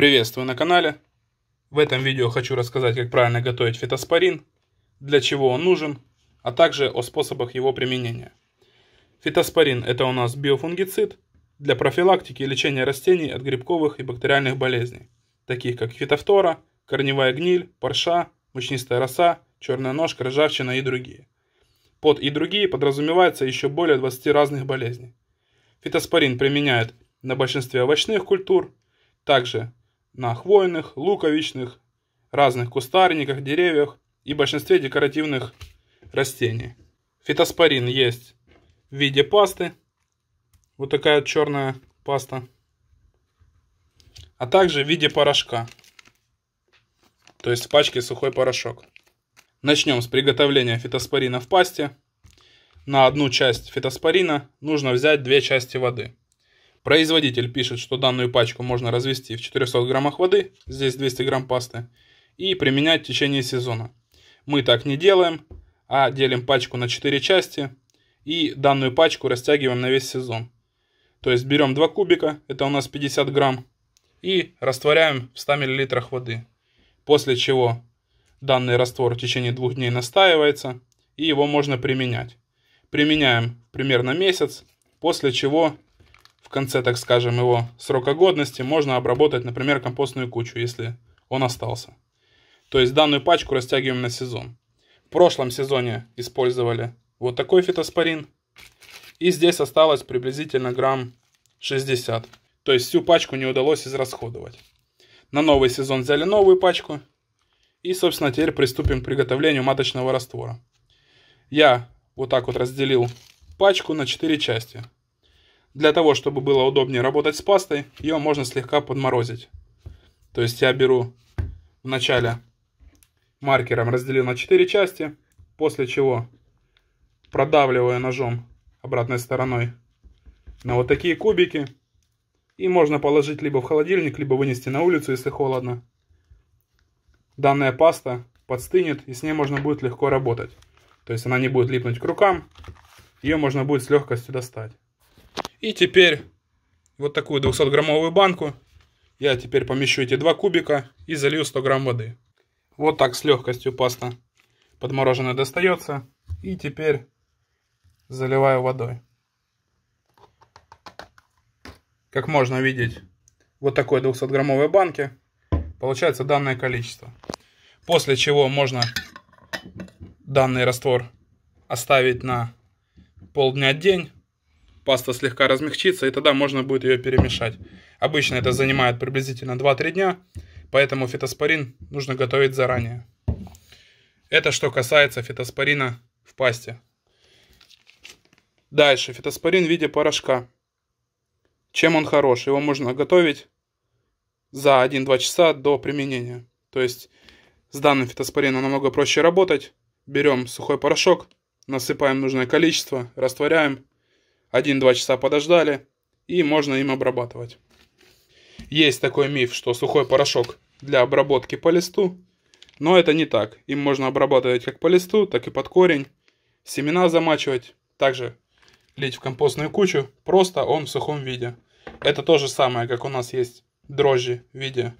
Приветствую на канале. В этом видео хочу рассказать, как правильно готовить фитоспорин, для чего он нужен, а также о способах его применения. Фитоспорин – это у нас биофунгицид для профилактики и лечения растений от грибковых и бактериальных болезней, таких как фитофтора, корневая гниль, парша, мучнистая роса, черная ножка, ржавчина и другие. Под и другие подразумевается еще более 20 разных болезней. Фитоспорин применяют на большинстве овощных культур, также на хвойных, луковичных, разных кустарниках, деревьях и большинстве декоративных растений. Фитоспорин есть в виде пасты. Вот такая черная паста. А также в виде порошка. То есть в пачке сухой порошок. Начнем с приготовления фитоспорина в пасте. На одну часть фитоспорина нужно взять две части воды. Производитель пишет, что данную пачку можно развести в 400 граммах воды, здесь 200 грамм пасты, и применять в течение сезона. Мы так не делаем, а делим пачку на 4 части и данную пачку растягиваем на весь сезон. То есть берем 2 кубика, это у нас 50 грамм, и растворяем в 100 мл воды. После чего данный раствор в течение двух дней настаивается, и его можно применять. Применяем примерно месяц, после чего в конце, так скажем, его срока годности, можно обработать, например, компостную кучу, если он остался. То есть данную пачку растягиваем на сезон. В прошлом сезоне использовали вот такой фитоспорин. И здесь осталось приблизительно грамм 60. То есть всю пачку не удалось израсходовать. На новый сезон взяли новую пачку. И, собственно, теперь приступим к приготовлению маточного раствора. Я вот так вот разделил пачку на 4 части. Для того, чтобы было удобнее работать с пастой, ее можно слегка подморозить. То есть я беру вначале маркером разделил на 4 части, после чего продавливаю ножом обратной стороной на вот такие кубики. И можно положить либо в холодильник, либо вынести на улицу, если холодно. Данная паста подстынет, и с ней можно будет легко работать. То есть она не будет липнуть к рукам, ее можно будет с легкостью достать. И теперь вот такую 200-граммовую банку я теперь помещу эти два кубика и залью 100 грамм воды. Вот так с легкостью паста подмороженная достается. И теперь заливаю водой. Как можно видеть, вот такой 200-граммовой банке получается данное количество. После чего можно данный раствор оставить на полдня-день паста слегка размягчится, и тогда можно будет ее перемешать. Обычно это занимает приблизительно 2-3 дня, поэтому фитоспорин нужно готовить заранее. Это что касается фитоспорина в пасте. Дальше, фитоспорин в виде порошка. Чем он хорош? Его можно готовить за 1-2 часа до применения. То есть с данным фитоспорином намного проще работать. Берем сухой порошок, насыпаем нужное количество, растворяем 1-2 часа подождали, и можно им обрабатывать. Есть такой миф, что сухой порошок для обработки по листу, но это не так. Им можно обрабатывать как по листу, так и под корень, семена замачивать, также лить в компостную кучу, просто он в сухом виде. Это то же самое, как у нас есть дрожжи в виде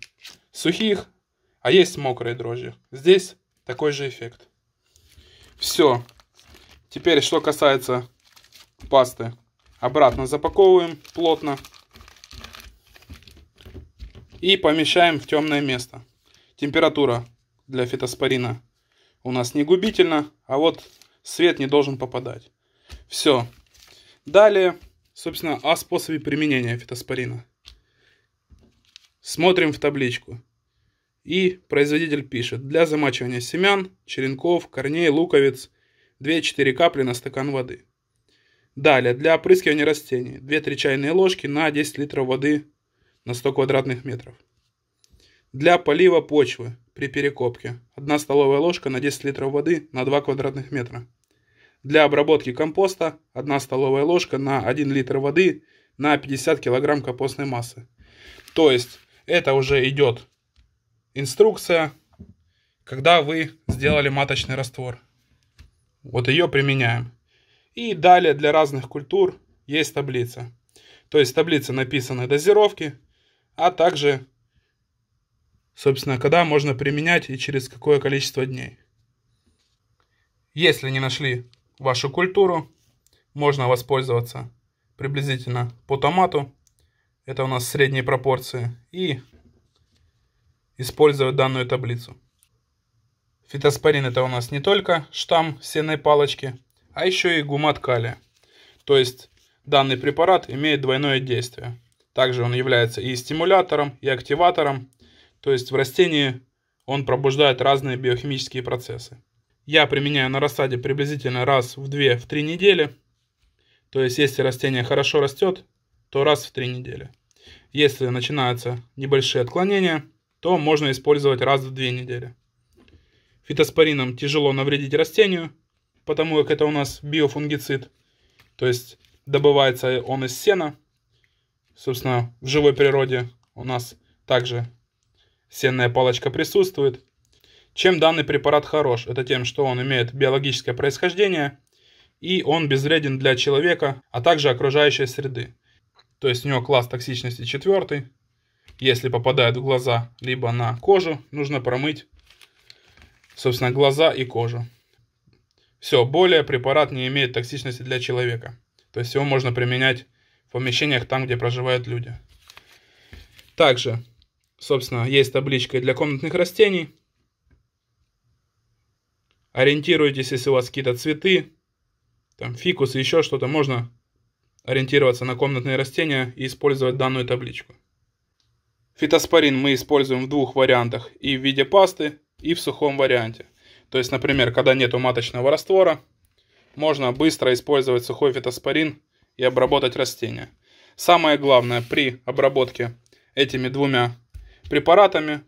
сухих, а есть мокрые дрожжи. Здесь такой же эффект. Все. Теперь, что касается пасты обратно запаковываем плотно и помещаем в темное место. Температура для фитоспорина у нас не губительна, а вот свет не должен попадать. Все. Далее, собственно, о способе применения фитоспорина. Смотрим в табличку. И производитель пишет, для замачивания семян, черенков, корней, луковиц 2-4 капли на стакан воды – Далее, для опрыскивания растений 2-3 чайные ложки на 10 литров воды на 100 квадратных метров. Для полива почвы при перекопке 1 столовая ложка на 10 литров воды на 2 квадратных метра. Для обработки компоста 1 столовая ложка на 1 литр воды на 50 килограмм компостной массы. То есть это уже идет инструкция, когда вы сделали маточный раствор. Вот ее применяем. И далее для разных культур есть таблица. То есть таблица написаны дозировки, а также, собственно, когда можно применять и через какое количество дней. Если не нашли вашу культуру, можно воспользоваться приблизительно по томату. Это у нас средние пропорции. И использовать данную таблицу. Фитоспорин это у нас не только штамм сенной палочки – а еще и гумат калия. То есть данный препарат имеет двойное действие. Также он является и стимулятором, и активатором. То есть в растении он пробуждает разные биохимические процессы. Я применяю на рассаде приблизительно раз в 2-3 в три недели. То есть если растение хорошо растет, то раз в 3 недели. Если начинаются небольшие отклонения, то можно использовать раз в 2 недели. Фитоспорином тяжело навредить растению, потому как это у нас биофунгицид. То есть добывается он из сена. Собственно, в живой природе у нас также сенная палочка присутствует. Чем данный препарат хорош? Это тем, что он имеет биологическое происхождение и он безвреден для человека, а также окружающей среды. То есть у него класс токсичности четвертый. Если попадает в глаза либо на кожу, нужно промыть, собственно, глаза и кожу. Все, более препарат не имеет токсичности для человека. То есть его можно применять в помещениях там, где проживают люди. Также, собственно, есть табличка для комнатных растений. Ориентируйтесь, если у вас какие-то цветы, там фикус, и еще что-то, можно ориентироваться на комнатные растения и использовать данную табличку. Фитоспорин мы используем в двух вариантах, и в виде пасты, и в сухом варианте – то есть, например, когда нету маточного раствора, можно быстро использовать сухой фитоспорин и обработать растения. Самое главное при обработке этими двумя препаратами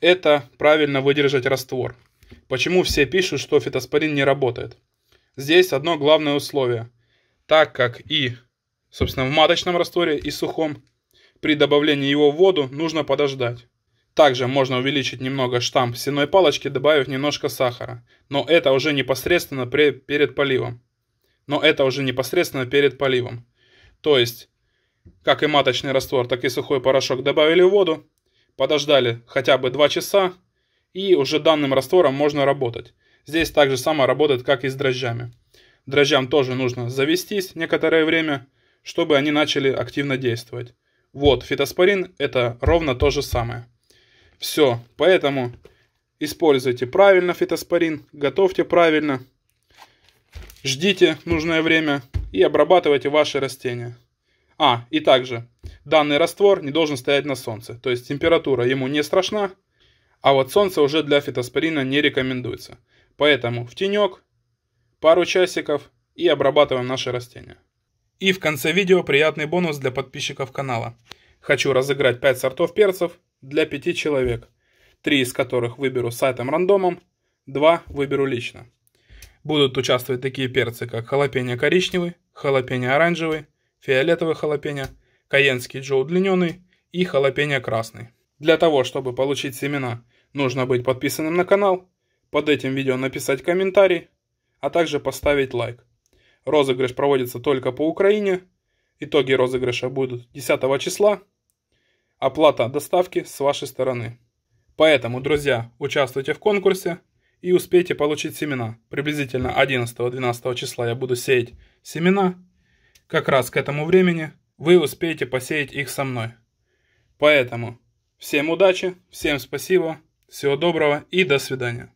это правильно выдержать раствор. Почему все пишут, что фитоспорин не работает? Здесь одно главное условие. Так как и, собственно, в маточном растворе и сухом, при добавлении его в воду нужно подождать. Также можно увеличить немного штамп сеной палочки, добавив немножко сахара. Но это уже непосредственно при, перед поливом. Но это уже непосредственно перед поливом. То есть, как и маточный раствор, так и сухой порошок добавили в воду, подождали хотя бы 2 часа, и уже данным раствором можно работать. Здесь также же само работает, как и с дрожжами. Дрожжам тоже нужно завестись некоторое время, чтобы они начали активно действовать. Вот, фитоспорин это ровно то же самое. Все, поэтому используйте правильно фитоспорин, готовьте правильно, ждите нужное время и обрабатывайте ваши растения. А, и также, данный раствор не должен стоять на солнце, то есть температура ему не страшна, а вот солнце уже для фитоспорина не рекомендуется. Поэтому в тенек, пару часиков и обрабатываем наши растения. И в конце видео приятный бонус для подписчиков канала. Хочу разыграть 5 сортов перцев для пяти человек, три из которых выберу сайтом рандомом, два выберу лично. Будут участвовать такие перцы, как халапеньо коричневый, халапеньо оранжевый, фиолетовый халапеньо, каенский джо удлиненный и халапеньо красный. Для того, чтобы получить семена, нужно быть подписанным на канал, под этим видео написать комментарий, а также поставить лайк. Розыгрыш проводится только по Украине. Итоги розыгрыша будут 10 числа. Оплата доставки с вашей стороны. Поэтому, друзья, участвуйте в конкурсе и успейте получить семена. Приблизительно 11-12 числа я буду сеять семена. Как раз к этому времени вы успеете посеять их со мной. Поэтому всем удачи, всем спасибо, всего доброго и до свидания.